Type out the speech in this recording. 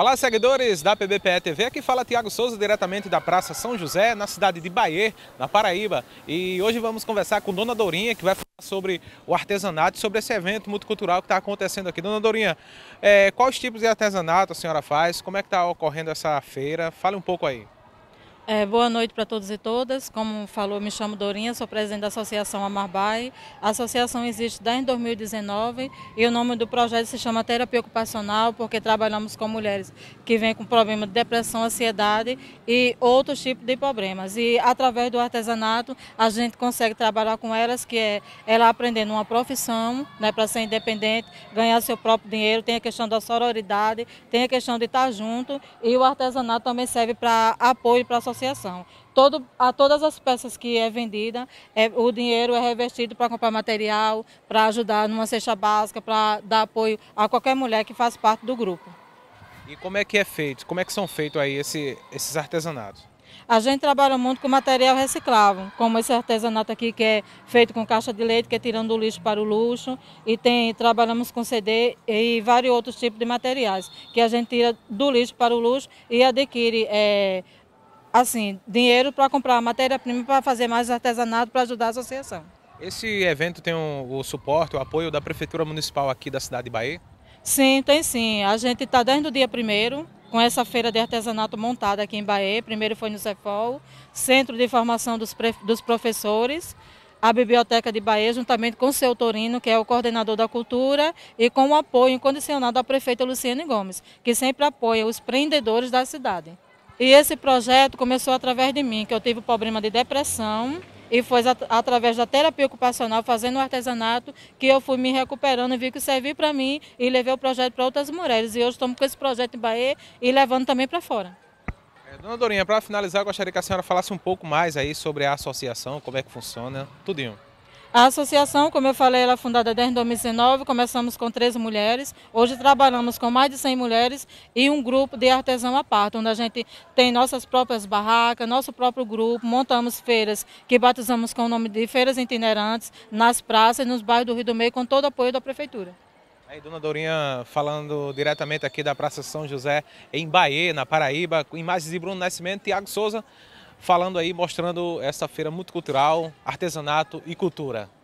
Olá, seguidores da PBPE TV. Aqui fala Tiago Souza, diretamente da Praça São José, na cidade de Bahia, na Paraíba. E hoje vamos conversar com Dona Dourinha, que vai falar sobre o artesanato, sobre esse evento multicultural que está acontecendo aqui. Dona Dourinha, é, quais tipos de artesanato a senhora faz? Como é que está ocorrendo essa feira? Fale um pouco aí. É, boa noite para todos e todas. Como falou, me chamo Dorinha, sou presidente da Associação Amarbai. A associação existe desde 2019 e o nome do projeto se chama Terapia Ocupacional, porque trabalhamos com mulheres que vêm com problema de depressão, ansiedade e outros tipos de problemas. E através do artesanato, a gente consegue trabalhar com elas, que é ela aprendendo uma profissão, né, para ser independente, ganhar seu próprio dinheiro, tem a questão da sororidade, tem a questão de estar junto e o artesanato também serve para apoio para a sociedade associação. Todo, a todas as peças que é vendida, é, o dinheiro é revertido para comprar material, para ajudar numa cesta básica, para dar apoio a qualquer mulher que faz parte do grupo. E como é que é feito? Como é que são feitos aí esse, esses artesanatos? A gente trabalha muito com material reciclável, como esse artesanato aqui que é feito com caixa de leite, que é tirando o lixo para o luxo, e tem, trabalhamos com CD e vários outros tipos de materiais que a gente tira do lixo para o luxo e adquire é, assim, dinheiro para comprar matéria-prima para fazer mais artesanato para ajudar a associação. Esse evento tem um, o suporte, o apoio da Prefeitura Municipal aqui da cidade de Bahia? Sim, tem sim. A gente está desde o dia primeiro com essa feira de artesanato montada aqui em Bahia. Primeiro foi no Cefol, Centro de Formação dos, dos Professores, a Biblioteca de Bahia, juntamente com o seu Torino, que é o coordenador da cultura, e com o apoio incondicionado da prefeita Luciane Gomes, que sempre apoia os empreendedores da cidade. E esse projeto começou através de mim, que eu tive um problema de depressão e foi at através da terapia ocupacional, fazendo o um artesanato, que eu fui me recuperando e vi que serviu para mim e levei o projeto para outras mulheres. E hoje estamos com esse projeto em Bahia e levando também para fora. É, dona Dorinha, para finalizar, eu gostaria que a senhora falasse um pouco mais aí sobre a associação, como é que funciona, tudinho. A associação, como eu falei, ela é fundada desde 2019, começamos com 13 mulheres, hoje trabalhamos com mais de 100 mulheres e um grupo de artesão à parte, onde a gente tem nossas próprias barracas, nosso próprio grupo, montamos feiras que batizamos com o nome de feiras itinerantes, nas praças e nos bairros do Rio do Meio, com todo o apoio da Prefeitura. Aí, Dona Dourinha falando diretamente aqui da Praça São José, em Bahia, na Paraíba, com imagens de Bruno Nascimento e Tiago Souza falando aí, mostrando essa feira multicultural, artesanato e cultura.